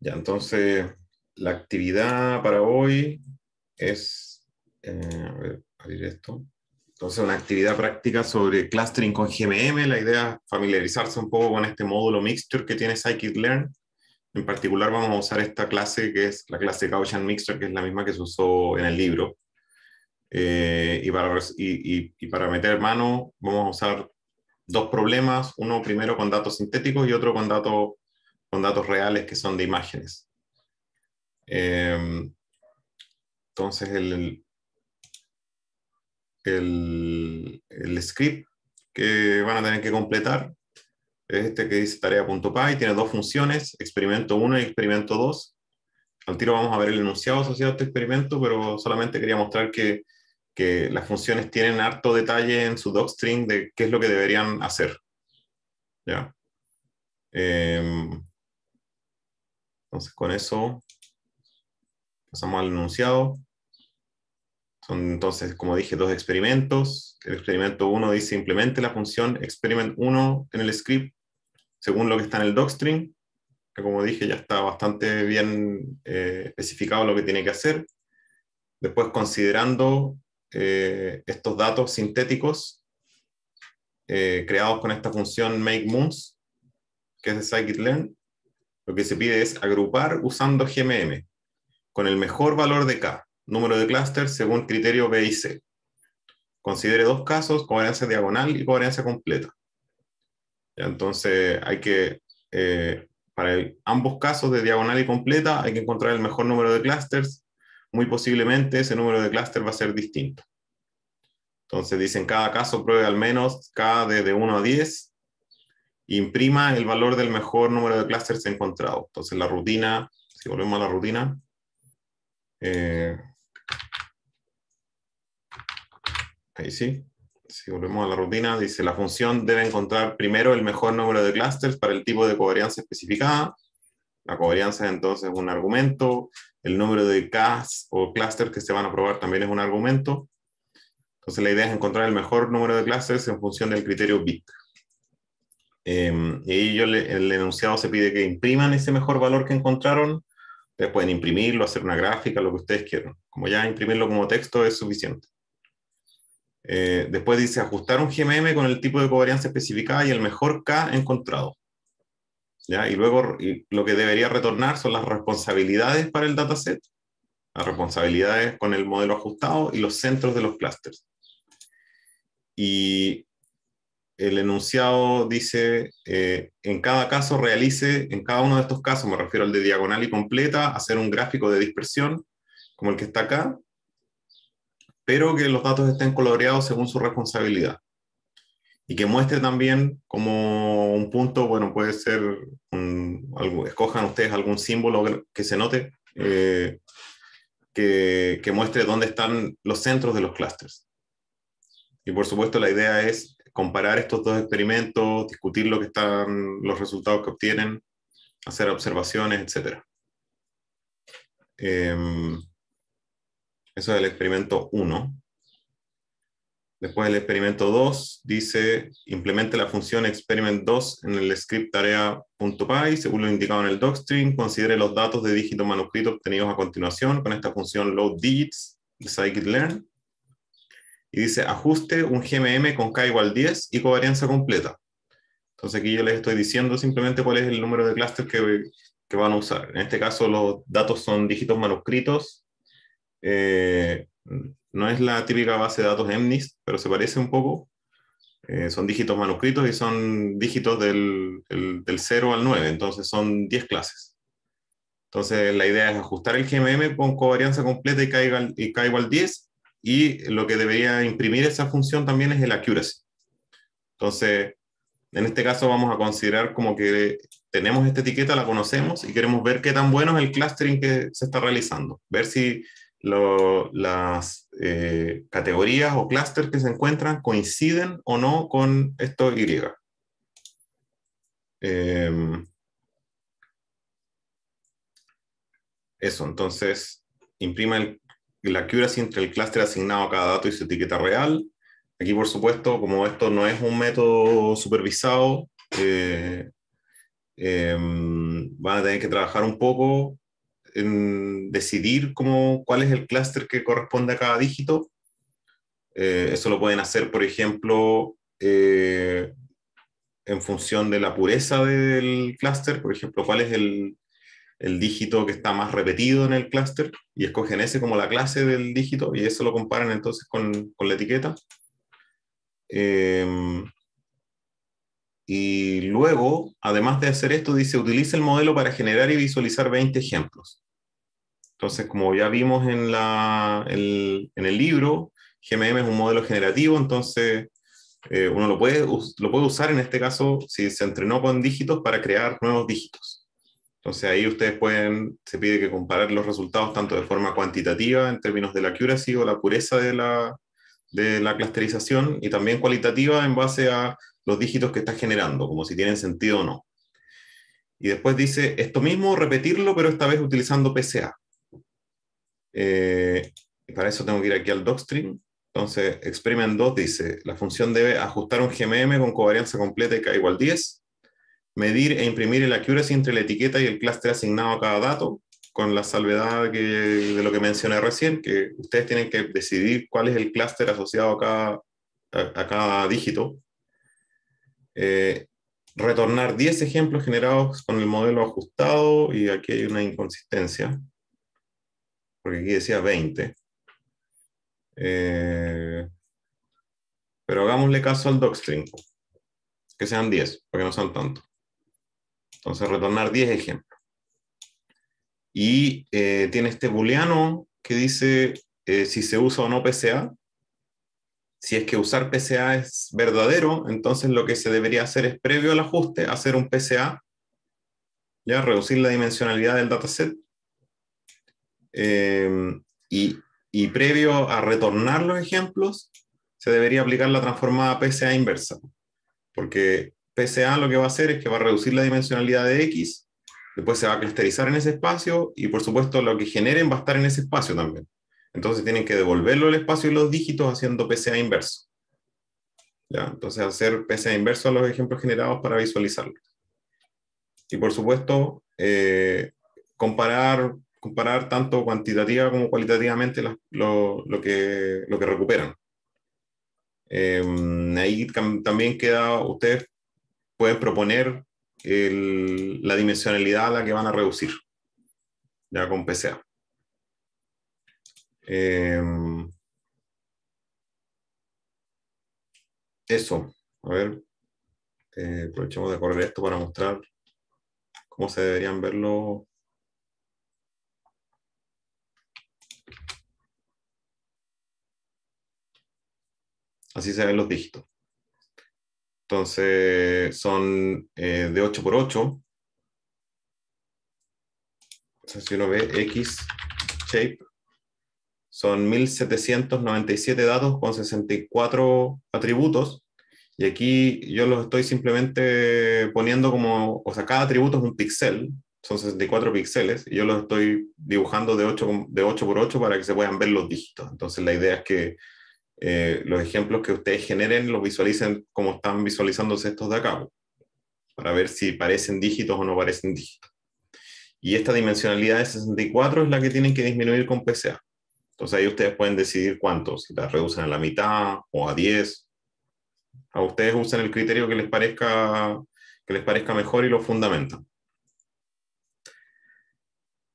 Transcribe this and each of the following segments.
Ya, entonces, la actividad para hoy es, eh, abrir esto. Entonces, una actividad práctica sobre clustering con GMM. La idea es familiarizarse un poco con este módulo Mixture que tiene Scikit-Learn. En particular, vamos a usar esta clase que es la clase Gaussian Mixture, que es la misma que se usó en el libro. Eh, y, para, y para meter mano, vamos a usar dos problemas, uno primero con datos sintéticos y otro con datos con datos reales que son de imágenes. Em, entonces, el, el, el, script que van a tener que completar es este que dice tarea.py, tiene dos funciones, experimento 1 y experimento 2. Al tiro vamos a ver el enunciado asociado a este experimento, pero solamente quería mostrar que, que las funciones tienen harto detalle en su docstring de qué es lo que deberían hacer. ¿Ya? Em, entonces con eso pasamos al enunciado. Son entonces, como dije, dos experimentos. El experimento 1 dice implemente la función experiment 1 en el script según lo que está en el docstring, que como dije ya está bastante bien eh, especificado lo que tiene que hacer. Después considerando eh, estos datos sintéticos eh, creados con esta función make moons, que es de scikit-learn, lo que se pide es agrupar usando GMM con el mejor valor de K, número de clústeres según criterio B y C. Considere dos casos, coherencia diagonal y coherencia completa. Entonces hay que, eh, para ambos casos de diagonal y completa, hay que encontrar el mejor número de clústeres. Muy posiblemente ese número de clústeres va a ser distinto. Entonces dicen cada caso pruebe al menos K de, de 1 a 10 imprima el valor del mejor número de clusters encontrado. Entonces la rutina, si volvemos a la rutina, eh, ahí sí, si volvemos a la rutina, dice la función debe encontrar primero el mejor número de clusters para el tipo de covarianza especificada. La covarianza es un argumento, el número de CAS o clusters que se van a probar también es un argumento. Entonces la idea es encontrar el mejor número de clusters en función del criterio BIC. Em, y el enunciado se pide que impriman ese mejor valor que encontraron. Ustedes pueden imprimirlo, hacer una gráfica, lo que ustedes quieran. Como ya imprimirlo como texto es suficiente. Eh, después dice ajustar un GMM con el tipo de covarianza especificada y el mejor K encontrado. Y luego lo que debería retornar son las responsabilidades para el dataset, las responsabilidades con el modelo ajustado y los centros de los clusters. Y el enunciado dice, eh, en cada caso realice, en cada uno de estos casos, me refiero al de diagonal y completa, hacer un gráfico de dispersión, como el que está acá, pero que los datos estén coloreados según su responsabilidad. Y que muestre también como un punto, bueno, puede ser, algo, escojan ustedes algún símbolo que se note, eh, que, que muestre dónde están los centros de los clústeres. Y por supuesto la idea es comparar estos dos experimentos, discutir lo que están, los resultados que obtienen, hacer observaciones, etc. Em, eso es el experimento 1. Después el experimento 2 dice, implemente la función experiment 2 en el script tarea.py, según lo indicado en el docstring, considere los datos de dígito manuscrito obtenidos a continuación con esta función load de scikit-learn y dice ajuste un GMM con K igual 10 y covarianza completa. Entonces aquí yo les estoy diciendo simplemente cuál es el número de clústeres que, que, van a usar. En este caso los datos son dígitos manuscritos. Eh, no es la típica base de datos MNIST, pero se parece un poco. Eh, son dígitos manuscritos y son dígitos del, del 0 al 9, entonces son 10 clases. Entonces la idea es ajustar el GMM con covarianza completa y K igual, y K igual 10 y lo que debería imprimir esa función también es el accuracy. Entonces, en este caso vamos a considerar como que tenemos esta etiqueta, la conocemos y queremos ver qué tan bueno es el clustering que se está realizando, ver si las eh, categorías o clusters que se encuentran coinciden o no con esto Y. Em, eso, entonces imprima el la accuracy entre el clúster asignado a cada dato y su etiqueta real. Aquí, por supuesto, como esto no es un método supervisado, eh, em, van a tener que trabajar un poco en decidir cuál es el clúster que corresponde a cada dígito. Eh, eso lo pueden hacer, por ejemplo, eh, en función de la pureza del clúster, por ejemplo, cuál es el, el dígito que está más repetido en el clúster y escogen ese como la clase del dígito y eso lo comparan entonces con, la etiqueta. Em, y luego, además de hacer esto, dice, utilice el modelo para generar y visualizar 20 ejemplos. Entonces, como ya vimos en, el, en el libro, GMM es un modelo generativo, entonces eh, uno puede, lo puede usar en este caso si se entrenó con dígitos para crear nuevos dígitos. Entonces ahí ustedes pueden, se pide que comparar los resultados tanto de forma cuantitativa en términos de la accuracy o la pureza de la, de clusterización y también cualitativa en base a los dígitos que está generando, como si tienen sentido o no. Y después dice esto mismo, repetirlo, pero esta vez utilizando PCA. Eh, para eso tengo que ir aquí al docstream. Entonces, experiment 2 dice, la función debe ajustar un GMM con covarianza completa y K igual 10 medir e imprimir el accuracy entre la etiqueta y el clúster asignado a cada dato, con la salvedad de lo que mencioné recién, que ustedes tienen que decidir cuál es el clúster asociado a cada, a, cada dígito. Eh, retornar 10 ejemplos generados con el modelo ajustado, y aquí hay una inconsistencia, porque aquí decía 20. Eh, pero hagámosle caso al docstring, que sean 10, porque no son tantos. Entonces, retornar 10 ejemplos. Y eh, tiene este booleano que dice eh, si se usa o no PCA. Si es que usar PCA es verdadero, entonces lo que se debería hacer es, previo al ajuste, hacer un PCA, ya reducir la dimensionalidad del dataset. Eh, y, y previo a retornar los ejemplos, se debería aplicar la transformada PCA inversa, porque PCA lo que va a hacer es que va a reducir la dimensionalidad de X, después se va a clusterizar en ese espacio y por supuesto lo que generen va a estar en ese espacio también. Entonces tienen que devolverlo al espacio y los dígitos haciendo PCA inverso. Entonces hacer PCA inverso a los ejemplos generados para visualizarlos. Y por supuesto, eh, comparar, comparar tanto cuantitativa como cualitativamente lo, que, lo que recuperan. Eh, ahí también queda, usted pueden proponer la dimensionalidad a la que van a reducir, ya con PCA. Em, eso, a ver, eh, aprovechemos de correr esto para mostrar cómo se deberían ver los, Así se ven los dígitos. Entonces son eh, de 8 x 8. si uno ve X shape, son 1797 datos con 64 atributos. Y aquí yo los estoy simplemente poniendo como, o sea, cada atributo es un píxel, son 64 píxeles, y yo los estoy dibujando de 8, de 8 8 para que se puedan ver los dígitos. Entonces la idea es que eh, los ejemplos que ustedes generen los visualicen como están visualizándose estos de acá, para ver si parecen dígitos o no parecen dígitos. Y esta dimensionalidad de 64 es la que tienen que disminuir con PCA. Entonces ahí ustedes pueden decidir cuánto, si la reducen a la mitad o a 10. A ustedes usen el criterio que les parezca, que les parezca mejor y lo fundamentan.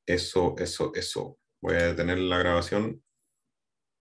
Eso, eso, eso. Voy a detener la grabación.